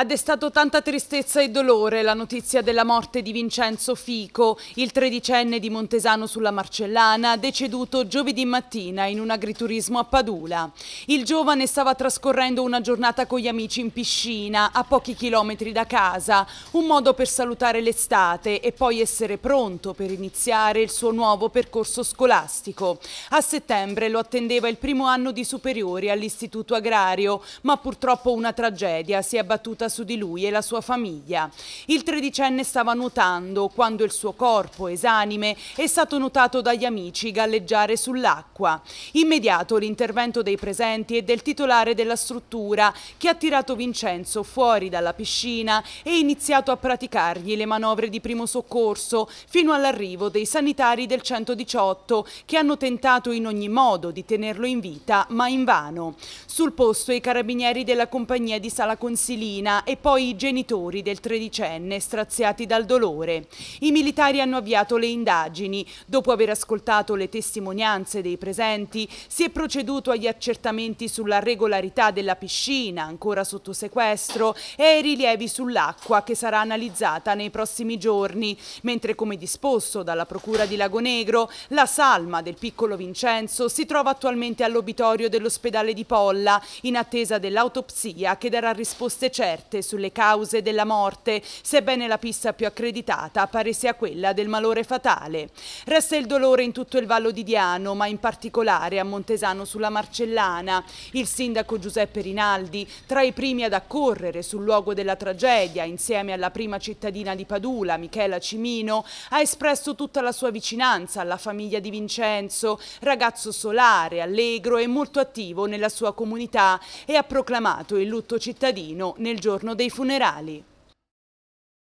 Ha destato tanta tristezza e dolore la notizia della morte di Vincenzo Fico, il tredicenne di Montesano sulla Marcellana, deceduto giovedì mattina in un agriturismo a Padula. Il giovane stava trascorrendo una giornata con gli amici in piscina, a pochi chilometri da casa, un modo per salutare l'estate e poi essere pronto per iniziare il suo nuovo percorso scolastico. A settembre lo attendeva il primo anno di superiori all'Istituto Agrario, ma purtroppo una tragedia si è abbattuta su di lui e la sua famiglia. Il tredicenne stava nuotando quando il suo corpo, esanime, è stato notato dagli amici galleggiare sull'acqua. Immediato l'intervento dei presenti e del titolare della struttura che ha tirato Vincenzo fuori dalla piscina e iniziato a praticargli le manovre di primo soccorso fino all'arrivo dei sanitari del 118 che hanno tentato in ogni modo di tenerlo in vita ma invano. Sul posto i carabinieri della compagnia di Sala Consilina Serena e poi i genitori del tredicenne straziati dal dolore. I militari hanno avviato le indagini. Dopo aver ascoltato le testimonianze dei presenti, si è proceduto agli accertamenti sulla regolarità della piscina, ancora sotto sequestro, e ai rilievi sull'acqua che sarà analizzata nei prossimi giorni, mentre come disposto dalla Procura di Lagonegro, la salma del piccolo Vincenzo si trova attualmente all'obitorio dell'ospedale di Polla, in attesa dell'autopsia che darà risposte certe certe sulle cause della morte, sebbene la pista più accreditata pare sia quella del malore fatale. Resta il dolore in tutto il Vallo di Diano, ma in particolare a Montesano sulla Marcellana. Il sindaco Giuseppe Rinaldi, tra i primi ad accorrere sul luogo della tragedia, insieme alla prima cittadina di Padula, Michela Cimino, ha espresso tutta la sua vicinanza alla famiglia di Vincenzo, ragazzo solare, allegro e molto attivo nella sua comunità e ha proclamato il lutto cittadino nel giorno giorno dei funerali.